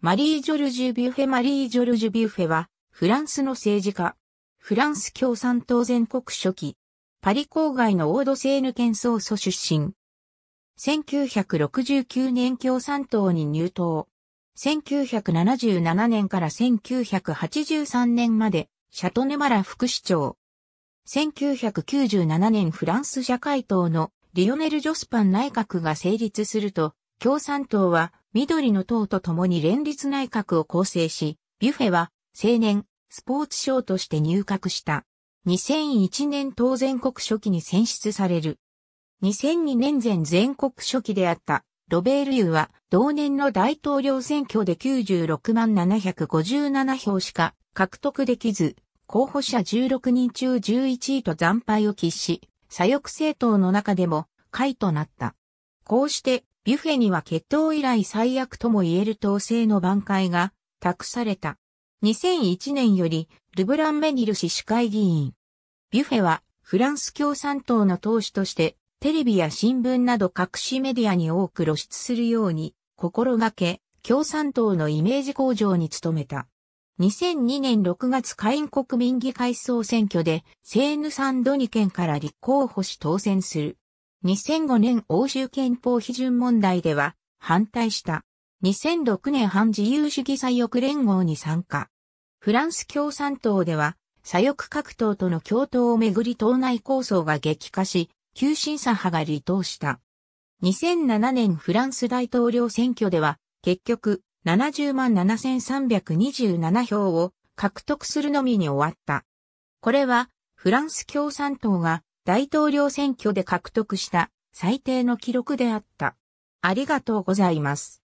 マリー・ジョルジュ・ビュフェマリー・ジョルジュ・ビュフェは、フランスの政治家。フランス共産党全国書記。パリ郊外のオードセーヌ県総祖出身。1969年共産党に入党。1977年から1983年まで、シャトネマラ副市長。1997年フランス社会党のリオネル・ジョスパン内閣が成立すると、共産党は緑の党と共に連立内閣を構成し、ビュフェは青年、スポーツ賞として入閣した。2001年当全国初期に選出される。2002年前全国初期であったロベール・ユーは同年の大統領選挙で96万757票しか獲得できず、候補者16人中11位と惨敗を喫し、左翼政党の中でも下位となった。こうしてビュフェには決闘以来最悪とも言える統制の挽回が託された。2001年よりルブラン・メニル氏市会議員。ビュフェはフランス共産党の党首としてテレビや新聞など各紙メディアに多く露出するように心がけ共産党のイメージ向上に努めた。2002年6月下院国民議会総選挙でセーヌ・サン・ドニ県から立候補し当選する。2005年欧州憲法批准問題では反対した。2006年反自由主義左翼連合に参加。フランス共産党では左翼各党との共闘をめぐり党内構想が激化し、急進左派が離党した。2007年フランス大統領選挙では、結局、70万7327票を獲得するのみに終わった。これは、フランス共産党が大統領選挙で獲得した最低の記録であった。ありがとうございます。